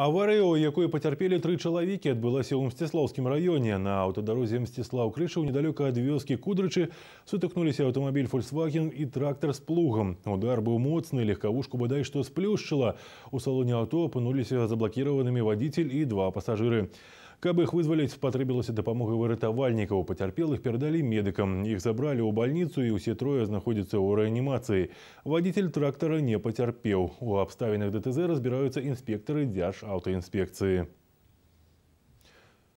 Аварыя, у якой пацярпелі тры чалавекі, адбылася ў мсціслаўскім раёне. На аўтадарозе мсціслаў крышаў недалеко ад вёскі кудрычы сутыкнуліся аўтамабіль Volkswagen і трактор з плугом. Удар быў моцны, легкавушку бадай што сплюшчыла. У салоне аўто апынуліся заблакіраванымі водитель і два пасажыры. Каб іх вызваліць спатрэбілася дапамога выратавальнікаў пацярпелых передали медикам, их забрали ў больницу и все трое находятся у реанимации. водитель трактора не потерпел. у абставінах ДТЗ разбираются инспекторы дзярж аўтаінспекцыі